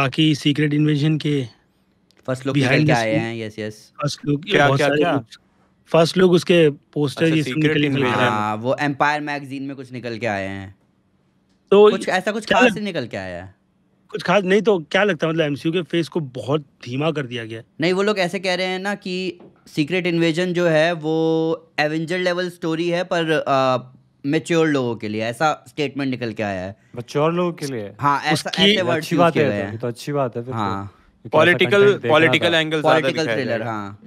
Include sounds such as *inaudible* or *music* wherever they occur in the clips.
बाकी secret invasion के first look behind के आए हैं यस यस फर्स्ट लुक क्या क्या क्या फर्स्ट लुक उसके पोस्टर ये सीक्रेट इन्वेजन हां वो एम्पायर मैगजीन में कुछ निकल के आए हैं तो कुछ ऐसा कुछ खास नहीं निकल के आया है कुछ खास नहीं तो क्या लगता है मतलब एमसीयू के फेस को बहुत धीमा कर दिया गया नहीं वो लोग ऐसे कह रहे हैं ना कि सीक्रेट इन्वेजन जो है वो एवेंजर लेवल स्टोरी है पर मेच्योर लोगों के लिए ऐसा स्टेटमेंट निकल के आया है मेच्योर लोगों के लिए हाँ ऐसा ऐसे वर्ड अच्छी बात है तो, तो अच्छी बात है तो। हाँ political political angle political thriller हाँ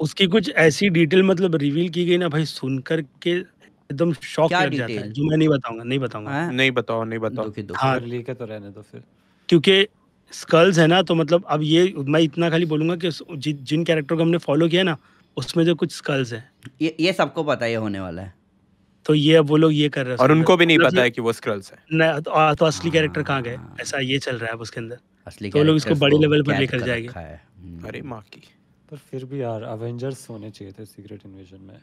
उसकी कुछ ऐसी डिटेल मतलब रिवील की गई ना भाई सुनकर के एकदम शॉक लग जाता है जो मैं नहीं बताऊंगा नहीं बताऊंगा नहीं बताओ नहीं बताओ हाँ लेके तो रहने दो फिर क्योंकि स्कल्स है ना तो मतलब अब ये मैं इतना खाली बोलूंगा कि जि, जिन कैरेक्टर को हमने फॉलो किया ना उसमें जो कुछ स्कल्स है ये, ये सबको पता ये होने वाला है तो ये अब वो लोग ये कर रहे हैं और उनको भी नहीं पता है कि वो स्क्रल्स है तो, तो असली कैरेक्टर हाँ, कहाँ गए हाँ। ऐसा ये चल रहा है उसके अंदर असली तो लोग इसको बड़ी लेवल पर लेकर जाएंगे हम्म। अरे माँ की पर फिर भी यार अवेंजर्स होने चाहिए थे सीक्रेट इन्वेजन में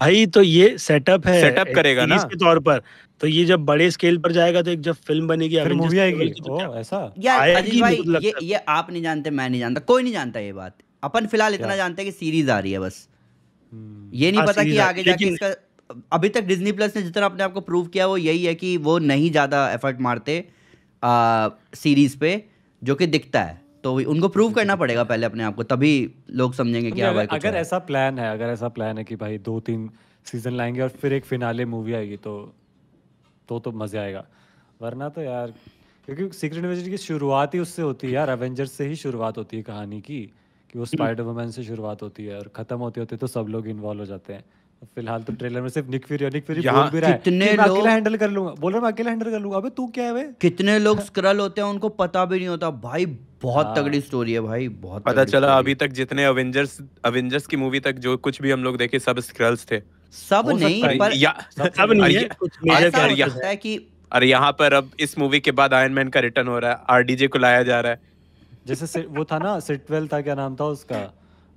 भाई तो ये सेटअप है सेटअप करेगा ना इसके तौर पर तो ये जब बड़े स्केल पर जाएगा तो एक जब फिल्म बनेगी फिर मूवी आएगी तो ओ ऐसा यार अजीत भाई ये ये आप नहीं जानते मैं नहीं जानता कोई नहीं जानता ये बात अपन फिलहाल इतना जानते हैं कि सीरीज आ रही है बस हम्म। ये नहीं हाँ, पता कि आगे जाके इसका अभी तक डिज्नी प्लस ने जितना अपने आप को प्रूव किया वो यही है कि वो नहीं ज़्यादा एफर्ट मारते सीरीज़ पे जो कि दिखता है तो उनको प्रूव करना पड़ेगा पहले अपने आप को तभी लोग समझेंगे क्या अगर, अगर ऐसा प्लान है अगर ऐसा प्लान है कि भाई दो तीन सीजन लाएंगे और फिर एक फिनाले मूवी आएगी तो तो तो मज़ा आएगा वरना तो यार क्योंकि सीक्रेट इन्वेस्टर की शुरुआत ही उससे होती है यार एवेंजर्स से ही शुरुआत होती है कहानी की कि वो स्पाइडर हम्म। वुमैन से शुरुआत होती है और ख़त्म होते होते तो सब लोग इन्वॉल्व हो जाते हैं फिलहाल तो ट्रेलर में सिर्फ निक फ्यूरी और निक फ्यूरी बोल भी रहा है कितने लोग अकेला हैंडल कर लूंगा बोल रहा मैं अकेला हैंडल कर लूंगा अबे तू क्या है बे कितने लोग स्क्रल *laughs* होते हैं उनको पता भी नहीं होता भाई बहुत हाँ। तगड़ी स्टोरी है भाई बहुत पता चला अभी तक जितने अवेंजर्स अवेंजर्स की मूवी तक जो कुछ भी हम लोग देखे सब स्क्रल्स थे सब नहीं पर सब नहीं है कुछ मेजर है कि और यहाँ पर अब इस मूवी के बाद आयरन मैन का रिटर्न हो रहा है आरडीजे को लाया जा रहा है जैसे वो था ना सिटवेल था क्या नाम था उसका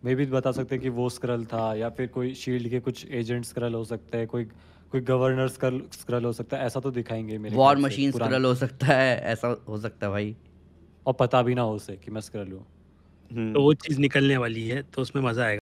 मे भी बता सकते हैं कि वो स्क्रल था या फिर कोई शील्ड के कुछ एजेंट स्क्रल हो सकते हैं कोई कोई गवर्नर स्क्रल स्क्रल हो सकता है ऐसा तो दिखाएंगे मेरे वॉर मशीन स्क्रल हो सकता है ऐसा हो सकता है भाई और पता भी ना हो उसे कि मैं स्क्रल हूँ हम्म। तो वो चीज़ निकलने वाली है तो उसमें मज़ा आएगा